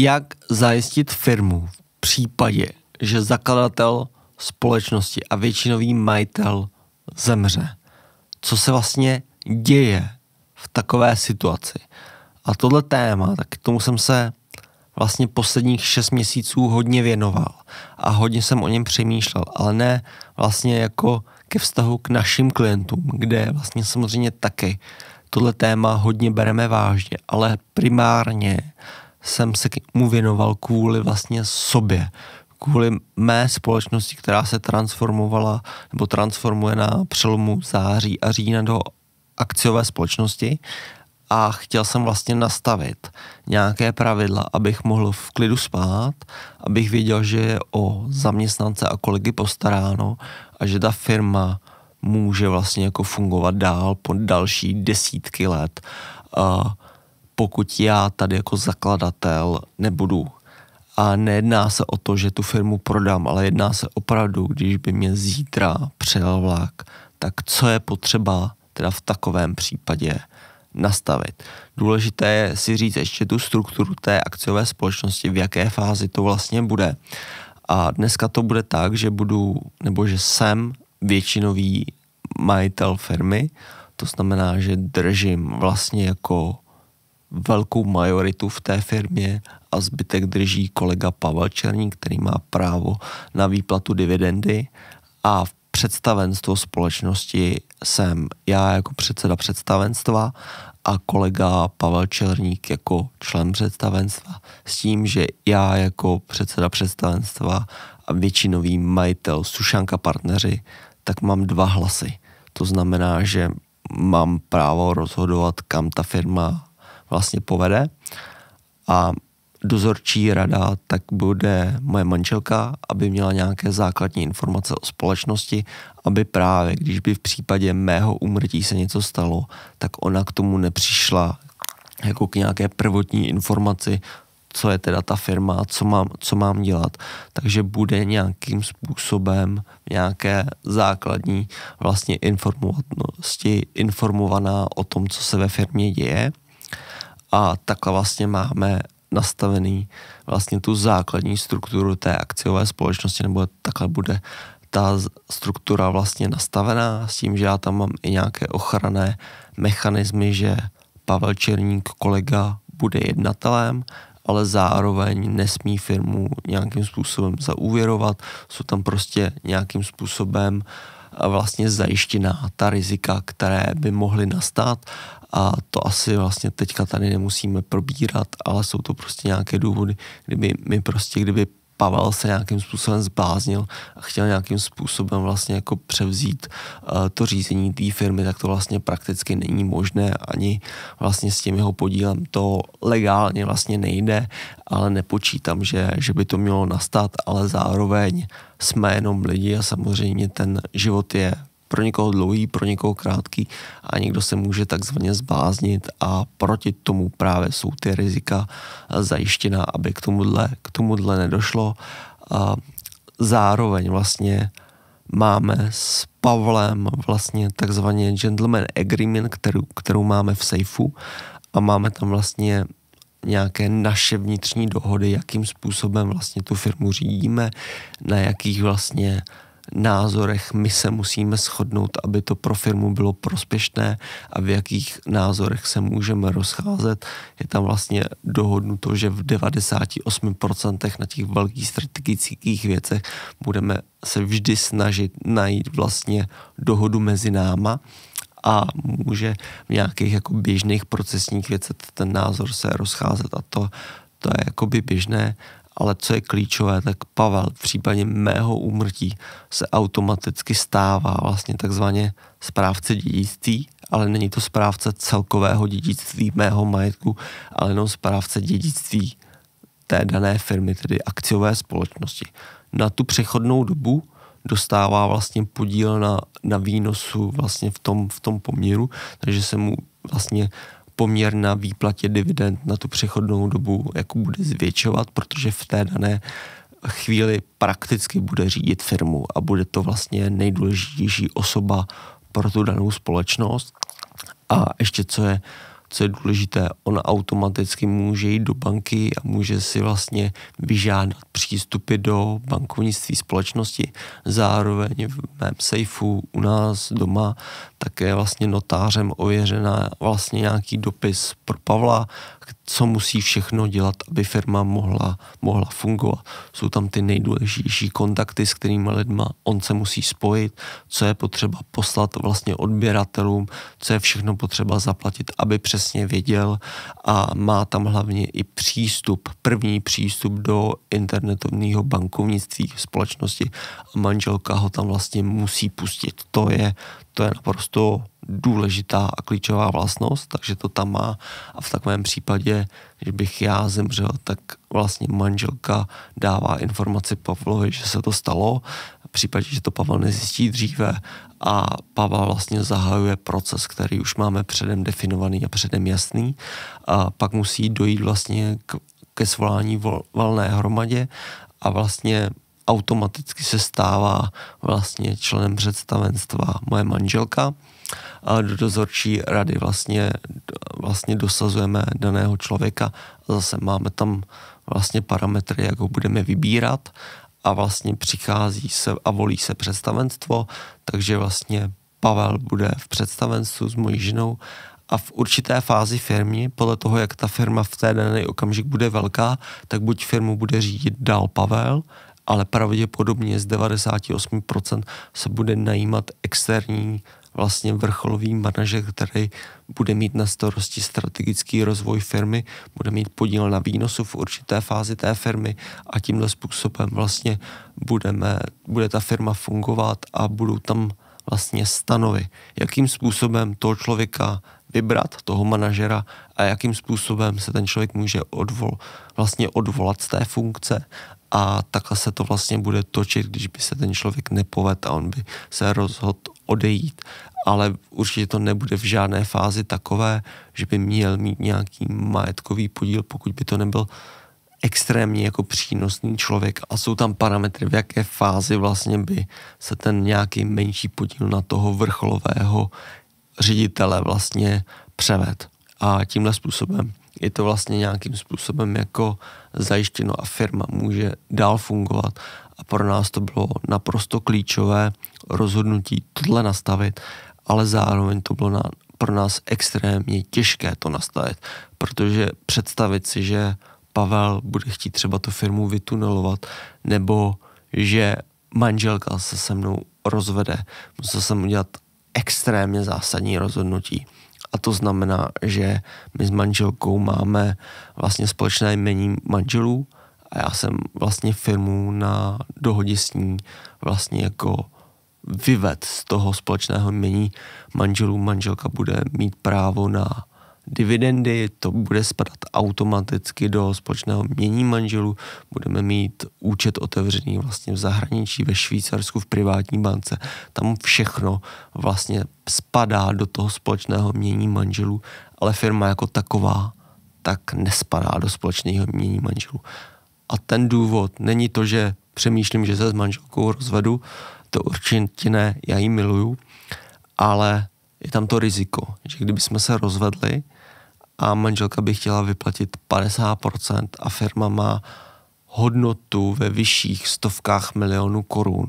jak zajistit firmu v případě, že zakladatel společnosti a většinový majitel zemře. Co se vlastně děje v takové situaci? A tohle téma, tak k tomu jsem se vlastně posledních šest měsíců hodně věnoval a hodně jsem o něm přemýšlel, ale ne vlastně jako ke vztahu k našim klientům, kde vlastně samozřejmě taky tohle téma hodně bereme vážně, ale primárně jsem se k mu věnoval kvůli vlastně sobě, kvůli mé společnosti, která se transformovala nebo transformuje na přelomu září a října do akciové společnosti a chtěl jsem vlastně nastavit nějaké pravidla, abych mohl v klidu spát, abych věděl, že je o zaměstnance a kolegy postaráno a že ta firma může vlastně jako fungovat dál po další desítky let. Uh, pokud já tady jako zakladatel nebudu. A nejedná se o to, že tu firmu prodám, ale jedná se opravdu, když by mě zítra přijel vlak, tak co je potřeba teda v takovém případě nastavit. Důležité je si říct ještě tu strukturu té akciové společnosti, v jaké fázi to vlastně bude. A dneska to bude tak, že budu, nebo že jsem většinový majitel firmy, to znamená, že držím vlastně jako velkou majoritu v té firmě a zbytek drží kolega Pavel Černík, který má právo na výplatu dividendy a v představenstvo společnosti jsem já jako předseda představenstva a kolega Pavel Černík jako člen představenstva s tím, že já jako předseda představenstva a většinový majitel Sušanka partneři, tak mám dva hlasy. To znamená, že mám právo rozhodovat, kam ta firma vlastně povede. A dozorčí rada tak bude moje manželka, aby měla nějaké základní informace o společnosti, aby právě, když by v případě mého úmrtí se něco stalo, tak ona k tomu nepřišla jako k nějaké prvotní informaci, co je teda ta firma, co mám, co mám dělat. Takže bude nějakým způsobem nějaké základní vlastně informovanosti, informovaná o tom, co se ve firmě děje a takhle vlastně máme nastavený vlastně tu základní strukturu té akciové společnosti, nebo takhle bude ta struktura vlastně nastavená s tím, že já tam mám i nějaké ochranné mechanismy, že Pavel Černík, kolega, bude jednatelem, ale zároveň nesmí firmu nějakým způsobem zaúvěrovat, jsou tam prostě nějakým způsobem uh, vlastně zajištěná ta rizika, které by mohly nastat a to asi vlastně teďka tady nemusíme probírat, ale jsou to prostě nějaké důvody, kdyby my prostě, kdyby Pavel se nějakým způsobem zbláznil a chtěl nějakým způsobem vlastně jako převzít uh, to řízení té firmy, tak to vlastně prakticky není možné ani vlastně s tím jeho podílem to legálně vlastně nejde, ale nepočítám, že, že by to mělo nastat, ale zároveň jsme jenom lidi a samozřejmě ten život je pro někoho dlouhý, pro někoho krátký a někdo se může takzvaně zbláznit a proti tomu právě jsou ty rizika zajištěna, aby k tomuhle, k tomuhle nedošlo. A zároveň vlastně máme s Pavlem vlastně takzvaně gentleman agreement, kterou, kterou máme v sejfu a máme tam vlastně nějaké naše vnitřní dohody, jakým způsobem vlastně tu firmu řídíme, na jakých vlastně názorech my se musíme shodnout, aby to pro firmu bylo prospěšné a v jakých názorech se můžeme rozcházet. Je tam vlastně dohodnuto, že v 98% na těch velkých strategických věcech budeme se vždy snažit najít vlastně dohodu mezi náma a může v nějakých jako běžných procesních věcech ten názor se rozcházet a to, to je jakoby běžné ale co je klíčové, tak Pavel v případě mého úmrtí se automaticky stává vlastně takzvaně správce dědictví, ale není to správce celkového dědictví mého majetku, ale jenom správce dědictví té dané firmy, tedy akciové společnosti. Na tu přechodnou dobu dostává vlastně podíl na, na výnosu vlastně v tom, v tom poměru, takže se mu vlastně poměr na výplatě dividend na tu přechodnou dobu jako bude zvětšovat, protože v té dané chvíli prakticky bude řídit firmu a bude to vlastně nejdůležitější osoba pro tu danou společnost. A ještě co je co je důležité, ona automaticky může jít do banky a může si vlastně vyžádat přístupy do bankovnictví společnosti. Zároveň v mém sejfu u nás doma také vlastně notářem ověřená vlastně nějaký dopis pro Pavla, co musí všechno dělat, aby firma mohla, mohla fungovat. Jsou tam ty nejdůležitější kontakty, s kterými lidma on se musí spojit, co je potřeba poslat vlastně odběratelům, co je všechno potřeba zaplatit, aby přesně věděl a má tam hlavně i přístup, první přístup do internetového bankovnictví společnosti a manželka ho tam vlastně musí pustit. To je, to je naprosto důležitá a klíčová vlastnost, takže to tam má. A v takovém případě, když bych já zemřel, tak vlastně manželka dává informaci Pavlovi, že se to stalo, v případě, že to Pavel nezjistí dříve a Pavel vlastně zahajuje proces, který už máme předem definovaný a předem jasný. A pak musí dojít vlastně k, ke svolání vol, valné hromadě a vlastně automaticky se stává vlastně členem představenstva moje manželka. A do dozorčí rady vlastně, vlastně dosazujeme daného člověka. Zase máme tam vlastně parametry, jak ho budeme vybírat a vlastně přichází se a volí se představenstvo, takže vlastně Pavel bude v představenstvu s mojí ženou a v určité fázi firmy, podle toho, jak ta firma v té daný okamžik bude velká, tak buď firmu bude řídit dál Pavel, ale pravděpodobně z 98% se bude najímat externí vlastně vrcholový manažer, který bude mít na starosti strategický rozvoj firmy, bude mít podíl na výnosu v určité fázi té firmy a tímto způsobem vlastně budeme, bude ta firma fungovat a budou tam vlastně stanovy, jakým způsobem toho člověka vybrat, toho manažera a jakým způsobem se ten člověk může odvol, vlastně odvolat z té funkce a takhle se to vlastně bude točit, když by se ten člověk nepovedl a on by se rozhodl odejít. Ale určitě to nebude v žádné fázi takové, že by měl mít nějaký majetkový podíl, pokud by to nebyl extrémně jako přínosný člověk a jsou tam parametry, v jaké fázi vlastně by se ten nějaký menší podíl na toho vrcholového ředitele vlastně převed. A tímhle způsobem je to vlastně nějakým způsobem jako zajištěno a firma může dál fungovat a pro nás to bylo naprosto klíčové rozhodnutí tohle nastavit, ale zároveň to bylo na, pro nás extrémně těžké to nastavit, protože představit si, že Pavel bude chtít třeba tu firmu vytunelovat, nebo že manželka se se mnou rozvede. Musel jsem udělat extrémně zásadní rozhodnutí a to znamená, že my s manželkou máme vlastně společné jmení manželů a já jsem vlastně firmu na dohodě s ní vlastně jako vyved z toho společného jmění manželů. Manželka bude mít právo na dividendy, to bude spadat automaticky do společného mění manželů, budeme mít účet otevřený vlastně v zahraničí, ve Švýcarsku, v privátní bance. Tam všechno vlastně spadá do toho společného mění manželů, ale firma jako taková tak nespadá do společného mění manželů. A ten důvod není to, že přemýšlím, že se s manželkou rozvedu, to určitě ne, já ji miluju, ale je tam to riziko, že kdyby jsme se rozvedli, a manželka by chtěla vyplatit 50% a firma má hodnotu ve vyšších stovkách milionů korun.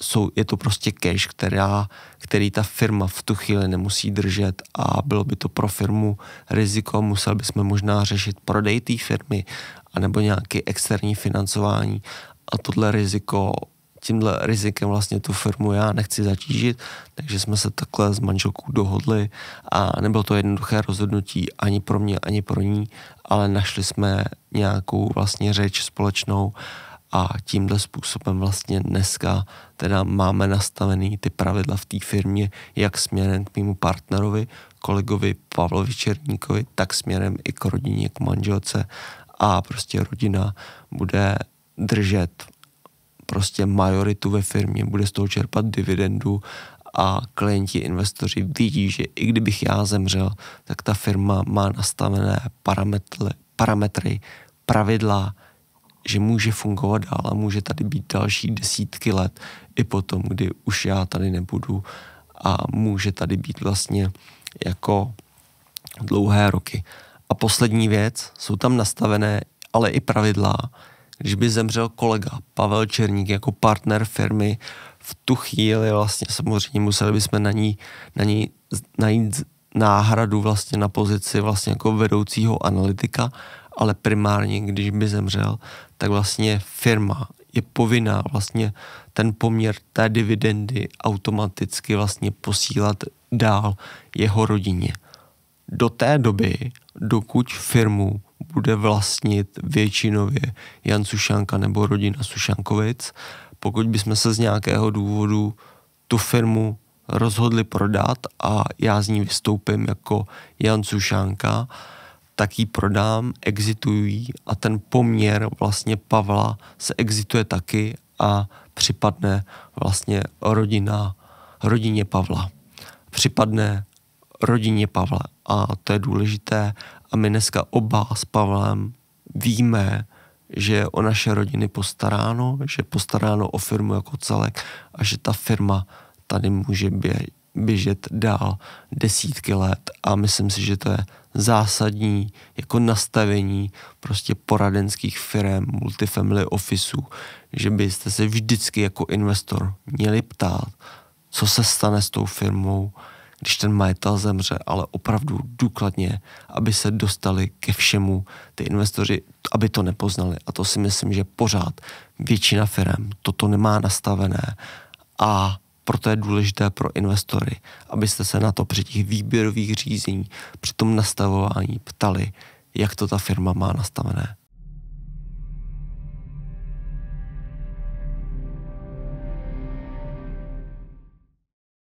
Jsou, je to prostě cash, která, který ta firma v tu chvíli nemusí držet a bylo by to pro firmu riziko, musel bychom možná řešit prodej té firmy anebo nějaké externí financování a tohle riziko tímhle rizikem vlastně tu firmu já nechci zatížit, takže jsme se takhle s manželkou dohodli a nebylo to jednoduché rozhodnutí ani pro mě, ani pro ní, ale našli jsme nějakou vlastně řeč společnou a tímhle způsobem vlastně dneska teda máme nastavený ty pravidla v té firmě, jak směrem k mému partnerovi, kolegovi Pavlovi Černíkovi, tak směrem i k rodině, k manželce a prostě rodina bude držet prostě majoritu ve firmě, bude z toho čerpat dividendu a klienti, investoři vidí, že i kdybych já zemřel, tak ta firma má nastavené parametry, parametry pravidla, že může fungovat dál a může tady být další desítky let i potom, kdy už já tady nebudu a může tady být vlastně jako dlouhé roky. A poslední věc, jsou tam nastavené ale i pravidla, když by zemřel kolega Pavel Černík jako partner firmy, v tu chvíli vlastně samozřejmě museli bychom na ní, na ní najít náhradu vlastně na pozici vlastně jako vedoucího analytika, ale primárně, když by zemřel, tak vlastně firma je povinná vlastně ten poměr té dividendy automaticky vlastně posílat dál jeho rodině. Do té doby, dokud firmu bude vlastnit většinově Jan Sušanka nebo rodina Sušankovic. Pokud bychom se z nějakého důvodu tu firmu rozhodli prodat a já z ní vystoupím jako Jan Sušánka, tak ji prodám, exitují a ten poměr vlastně Pavla se exituje taky a připadne vlastně rodina, rodině Pavla. Připadne rodině Pavla a to je důležité a my dneska oba s Pavlem víme, že je o naše rodiny postaráno, že je postaráno o firmu jako celek a že ta firma tady může bě- běžet dál desítky let a myslím si, že to je zásadní jako nastavení prostě poradenských firm, multifamily officeů, že byste se vždycky jako investor měli ptát, co se stane s tou firmou, když ten majitel zemře, ale opravdu důkladně, aby se dostali ke všemu ty investoři, aby to nepoznali. A to si myslím, že pořád většina firm toto nemá nastavené a proto je důležité pro investory, abyste se na to při těch výběrových řízení, při tom nastavování ptali, jak to ta firma má nastavené.